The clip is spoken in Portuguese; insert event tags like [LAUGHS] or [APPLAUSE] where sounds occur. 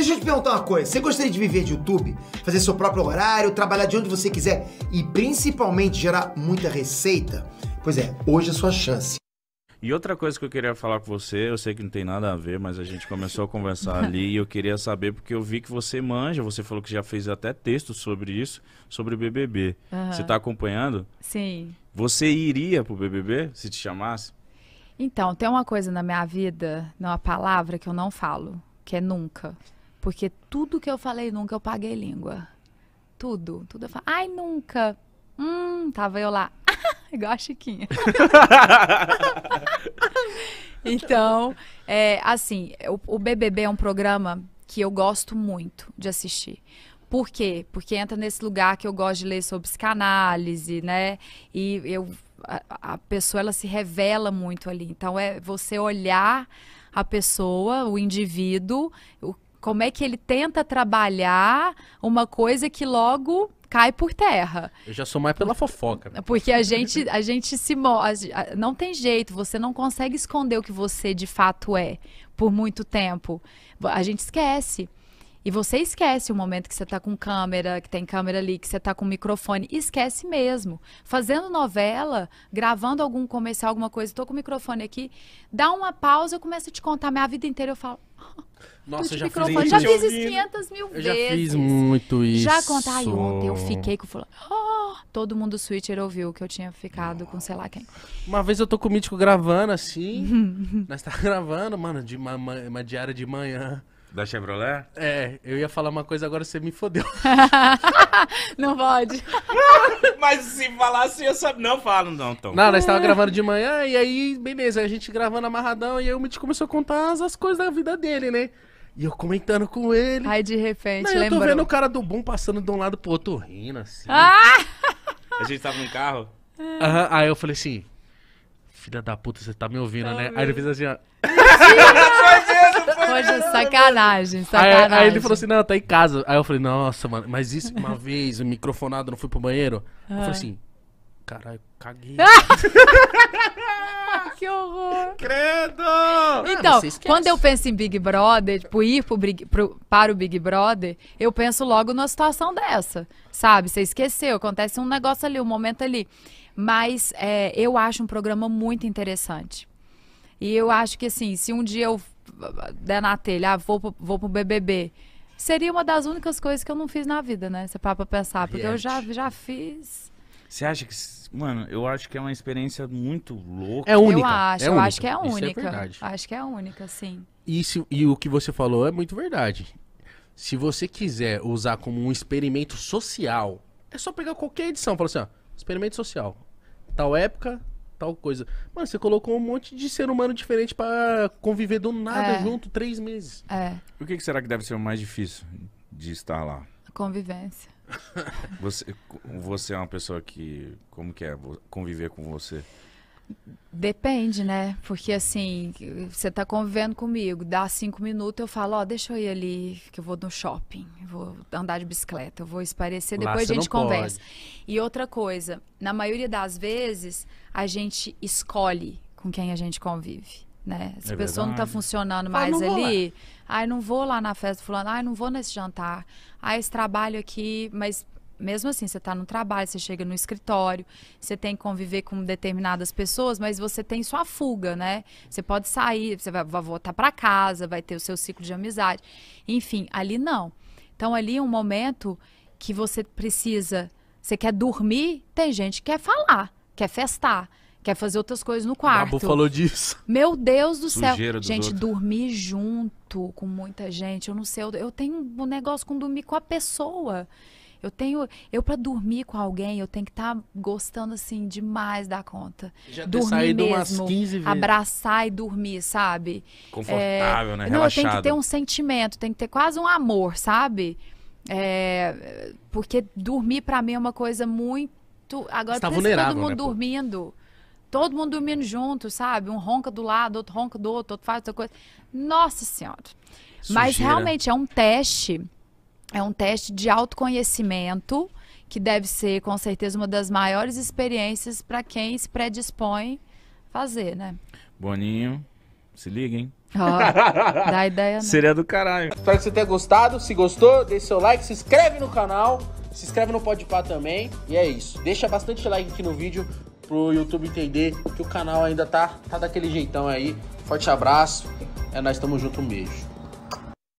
Deixa eu te perguntar uma coisa. Você gostaria de viver de YouTube? Fazer seu próprio horário, trabalhar de onde você quiser e principalmente gerar muita receita? Pois é, hoje é a sua chance. E outra coisa que eu queria falar com você, eu sei que não tem nada a ver, mas a gente começou a conversar ali e eu queria saber, porque eu vi que você manja, você falou que já fez até texto sobre isso, sobre BBB. Uhum. Você está acompanhando? Sim. Você iria pro BBB se te chamasse? Então, tem uma coisa na minha vida, uma palavra que eu não falo, que é nunca. Porque tudo que eu falei nunca eu paguei língua. Tudo. Tudo eu falo. Ai, nunca. Hum, tava eu lá. [LAUGHS] Igual a Chiquinha. [LAUGHS] então, é, assim, o, o BBB é um programa que eu gosto muito de assistir. Por quê? Porque entra nesse lugar que eu gosto de ler sobre psicanálise, né? E eu, a, a, pessoa ela se revela muito ali. Então é você olhar a pessoa, o indivíduo, o como é que ele tenta trabalhar uma coisa que logo cai por terra. Eu já sou mais pela fofoca. Porque a gente, a gente se mostra. Não tem jeito, você não consegue esconder o que você de fato é por muito tempo. A gente esquece. E você esquece o momento que você está com câmera, que tem câmera ali, que você está com microfone. Esquece mesmo. Fazendo novela, gravando algum comercial, alguma coisa, estou com o microfone aqui, dá uma pausa, eu começo a te contar minha vida inteira, eu falo, nossa, já fiz, já fiz isso 500 mil eu vezes. Já fiz muito isso. Já conta Ai, ontem eu fiquei com fulano. Oh, todo mundo do Switcher ouviu que eu tinha ficado Nossa. com sei lá quem. Uma vez eu tô com o Mítico gravando assim. [LAUGHS] nós tá gravando, mano, de uma, uma diária de manhã. Da Chevrolet? É, eu ia falar uma coisa, agora você me fodeu. [LAUGHS] não pode. [LAUGHS] Mas se falasse, eu sabia. Não falo, não, Tom. Não, nós estávamos gravando de manhã e aí, beleza, a gente gravando amarradão e aí o Mitch começou a contar as, as coisas da vida dele, né? E eu comentando com ele. Aí de repente, Não, eu lembrou. tô vendo o cara do bom passando de um lado pro outro rindo, assim. Ah! A gente tava no carro. [LAUGHS] Aham, aí eu falei assim, filha da puta, você tá me ouvindo, ah, né? Aí ele fez assim, ó. Hoje sacanagem, é sacanagem. Aí, aí, ele falou assim, não, tá em casa. Aí eu falei, nossa, mano, mas isso, uma vez, o microfonado, não fui pro banheiro. Eu falei ah. assim, caralho, caguei. [LAUGHS] Ah, que horror! Credo! Então, quando eu penso em Big Brother, tipo, ir pro, pro, para o Big Brother, eu penso logo numa situação dessa, sabe? Você esqueceu, acontece um negócio ali, um momento ali. Mas é, eu acho um programa muito interessante. E eu acho que, assim, se um dia eu der na telha, ah, vou, pro, vou pro BBB. Seria uma das únicas coisas que eu não fiz na vida, né? Você para pra pensar, porque eu já, já fiz. Você acha que. Mano, eu acho que é uma experiência muito louca. É única. Eu acho, é eu única. acho que é única. Isso é verdade. Acho que é única, sim. E, e o que você falou é muito verdade. Se você quiser usar como um experimento social, é só pegar qualquer edição. Fala assim, ó, experimento social. Tal época, tal coisa. Mano, você colocou um monte de ser humano diferente para conviver do nada é. junto três meses. É. O que, que será que deve ser o mais difícil de estar lá? A convivência. Você, você é uma pessoa que. Como que é conviver com você? Depende, né? Porque assim, você tá convivendo comigo, dá cinco minutos, eu falo, ó, oh, deixa eu ir ali, que eu vou no shopping, vou andar de bicicleta, eu vou esparecer, Lá depois a gente conversa. Pode. E outra coisa, na maioria das vezes, a gente escolhe com quem a gente convive. Né? Se é a pessoa tá verdade. não está funcionando mais ah, ali, ai, não vou lá na festa fulano, ai, não vou nesse jantar, ai, ah, esse trabalho aqui, mas mesmo assim, você está no trabalho, você chega no escritório, você tem que conviver com determinadas pessoas, mas você tem sua fuga, né? Você pode sair, você vai, vai voltar para casa, vai ter o seu ciclo de amizade. Enfim, ali não. Então, ali é um momento que você precisa. Você quer dormir, tem gente que quer falar, quer festar, quer fazer outras coisas no quarto. O falou disso. Meu Deus do céu. gente, outros. dormir junto com muita gente, eu não sei. Eu, eu tenho um negócio com dormir com a pessoa. Eu tenho, eu para dormir com alguém, eu tenho que estar tá gostando assim demais da conta. Já dormir saído mesmo, umas 15 vezes. abraçar e dormir, sabe? Confortável, é, né? Não, tem que ter um sentimento, tem que ter quase um amor, sabe? É, porque dormir para mim é uma coisa muito. Agora tá todo mundo né, dormindo. Todo mundo dormindo junto, sabe? Um ronca do lado, outro ronca do outro, outro faz outra coisa. Nossa Senhora. Mas realmente é um teste é um teste de autoconhecimento que deve ser com certeza uma das maiores experiências para quem se predispõe a fazer, né? Boninho, se liga, hein? Oh, [LAUGHS] dá ideia, né? Seria do caralho. Espero que você tenha gostado. Se gostou, deixe seu like, se inscreve no canal, se inscreve no Podpah também. E é isso. Deixa bastante like aqui no vídeo pro YouTube entender que o canal ainda tá, tá daquele jeitão aí. Forte abraço. É nós, tamo junto, um beijo.